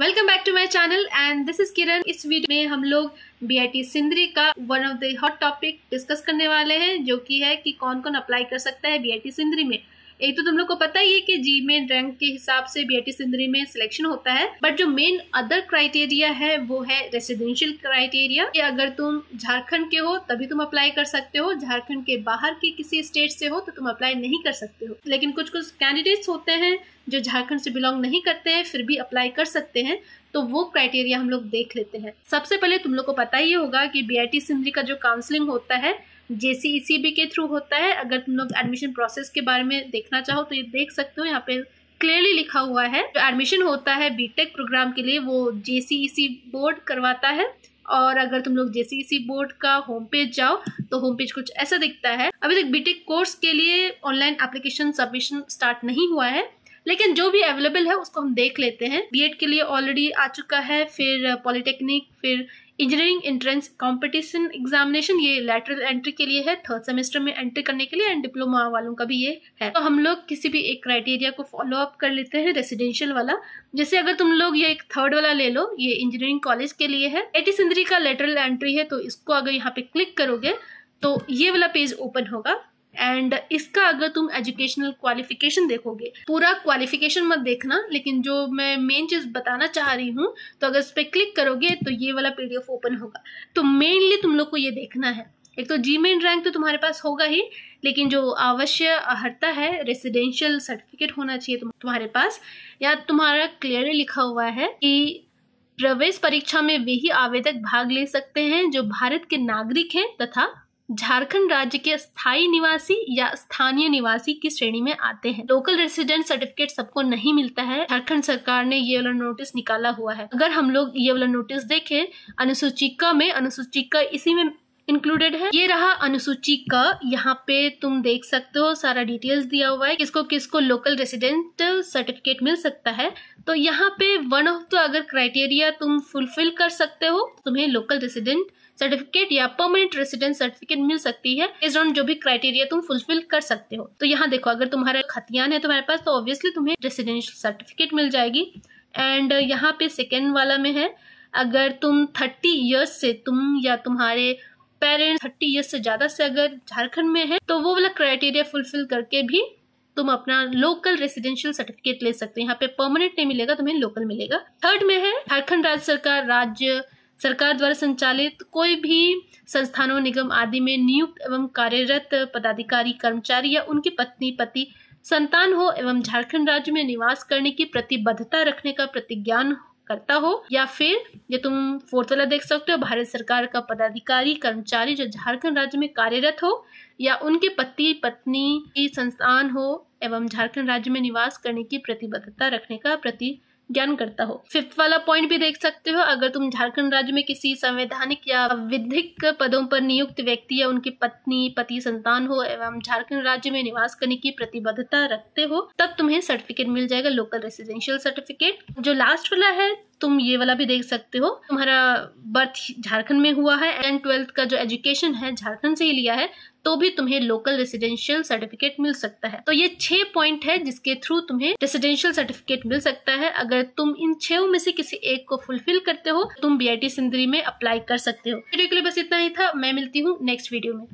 welcome back to my channel and this is Kiran इस video में हम लोग बी आई टी सिंदरी का one of the hot topic discuss करने वाले हैं जो कि है कि कौन कौन अप्लाई कर सकता है बी आई टी सिंदरी में एक तो तुम लोग को पता ही है कि जी मेन रैंक के हिसाब से बी सिंदरी में सिलेक्शन होता है बट जो मेन अदर क्राइटेरिया है वो है रेसिडेंशियल क्राइटेरिया कि अगर तुम झारखंड के हो तभी तुम अप्लाई कर सकते हो झारखंड के बाहर के किसी स्टेट से हो तो तुम अप्लाई नहीं कर सकते हो लेकिन कुछ कुछ कैंडिडेट्स होते हैं जो झारखंड से बिलोंग नहीं करते हैं फिर भी अप्लाई कर सकते हैं तो वो क्राइटेरिया हम लोग देख लेते हैं सबसे पहले तुम लोग को पता ही होगा कि बीआईटी सिंदरी का जो काउंसलिंग होता है जेसीईसीबी e के थ्रू होता है अगर तुम लोग एडमिशन प्रोसेस के बारे में देखना चाहो तो ये देख सकते हो यहाँ पे क्लियरली लिखा हुआ है जो एडमिशन होता है बीटेक प्रोग्राम के लिए वो जे बोर्ड e करवाता है और अगर तुम लोग जेसीईसी बोर्ड e का होम पेज जाओ तो होम पेज कुछ ऐसा दिखता है अभी तक बीटेक कोर्स के लिए ऑनलाइन एप्लीकेशन सबमिशन स्टार्ट नहीं हुआ है लेकिन जो भी अवेलेबल है उसको हम देख लेते हैं बीएड के लिए ऑलरेडी आ चुका है फिर पॉलिटेक्निक फिर इंजीनियरिंग एंट्रेंस कंपटीशन एग्जामिनेशन ये लेटरल एंट्री के लिए है थर्ड सेमेस्टर में एंट्री करने के लिए एंड डिप्लोमा वालों का भी ये है तो हम लोग किसी भी एक क्राइटेरिया को फॉलो अप कर लेते हैं रेसिडेंशियल वाला जैसे अगर तुम लोग ये एक थर्ड वाला ले लो ये इंजीनियरिंग कॉलेज के लिए है एटी सिंदरी का लेटरल एंट्री है तो इसको अगर यहाँ पे क्लिक करोगे तो ये वाला पेज ओपन होगा एंड इसका अगर तुम एजुकेशनल क्वालिफिकेशन देखोगे पूरा क्वालिफिकेशन मत देखना लेकिन जो मैं मेन चीज़ बताना चाह रही हूँ तो अगर इस पर क्लिक करोगे तो ये वाला पी ओपन होगा तो मेनली तुम लोग को ये देखना है एक तो जी मेन रैंक तो तुम्हारे पास होगा ही लेकिन जो आवश्यक अहर्ता है रेसिडेंशियल सर्टिफिकेट होना चाहिए तुम्हारे पास या तुम्हारा क्लियर लिखा हुआ है कि प्रवेश परीक्षा में वही आवेदक भाग ले सकते हैं जो भारत के नागरिक हैं तथा झारखंड राज्य के स्थायी निवासी या स्थानीय निवासी की श्रेणी में आते हैं लोकल रेसिडेंट सर्टिफिकेट सबको नहीं मिलता है झारखंड सरकार ने ये वाला नोटिस निकाला हुआ है अगर हम लोग ये वाला नोटिस देखें अनुसूचिका में अनुसूचिका इसी में इंक्लूडेड है ये रहा अनुसूची क यहाँ पे तुम देख सकते हो सारा डिटेल्स दिया हुआ है किसको किसको लोकल रेसिडेंट सर्टिफिकेट मिल सकता है तो यहाँ पे वन ऑफ द अगर क्राइटेरिया तुम फुलफिल कर सकते हो तुम्हें लोकल रेसिडेंट सर्टिफिकेट या परमानेंट रेसिडेंस सर्टिफिकेट मिल सकती है इस जो भी क्राइटेरिया तुम फुलफिल कर सकते हो तो यहाँ देखो अगर तुम्हारा खतियान है तुम्हारे पास तो ऑब्वियसली तुम्हें रेसिडेंशियल सर्टिफिकेट मिल जाएगी एंड यहाँ पे सेकेंड वाला में है अगर तुम थर्टी ईयर्स से तुम या तुम्हारे पेरेंट्स थर्टी ईयर्स से ज़्यादा से अगर झारखंड में है तो वो वाला क्राइटेरिया फुलफिल करके भी तुम अपना लोकल रेसिडेंशियल सर्टिफिकेट ले सकते हो यहाँ पे परमानेंट नहीं मिलेगा तुम्हें लोकल मिलेगा थर्ड में है झारखंड राज्य सरकार राज्य सरकार द्वारा संचालित कोई भी संस्थानों निगम आदि में नियुक्त एवं कार्यरत पदाधिकारी कर्मचारी या उनकी पत्नी पति संतान हो एवं झारखंड राज्य में निवास करने की प्रतिबद्धता रखने का प्रतिज्ञान करता हो या फिर ये तुम फोर्थ वाला देख सकते हो भारत सरकार का पदाधिकारी कर्मचारी जो झारखंड राज्य में कार्यरत हो या उनके पति पत्नी की संस्थान हो एवं झारखंड राज्य में निवास करने की प्रतिबद्धता रखने का प्रति ज्ञान करता हो फिफ्थ वाला पॉइंट भी देख सकते हो अगर तुम झारखंड राज्य में किसी संवैधानिक या विधिक पदों पर नियुक्त व्यक्ति या उनकी पत्नी पति संतान हो एवं झारखंड राज्य में निवास करने की प्रतिबद्धता रखते हो तब तुम्हें सर्टिफिकेट मिल जाएगा लोकल रेसिडेंशियल सर्टिफिकेट जो लास्ट वाला है तुम ये वाला भी देख सकते हो तुम्हारा बर्थ झारखंड में हुआ है एंड ट्वेल्थ का जो एजुकेशन है झारखंड से ही लिया है तो भी तुम्हें लोकल रेसिडेंशियल सर्टिफिकेट मिल सकता है तो ये छह पॉइंट है जिसके थ्रू तुम्हें रेसिडेंशियल सर्टिफिकेट मिल सकता है अगर तुम इन छो में से किसी एक को फुलफिल करते हो तुम बी आई सिंदरी में अप्लाई कर सकते हो वीडियो के लिए बस इतना ही था मैं मिलती हूँ नेक्स्ट वीडियो में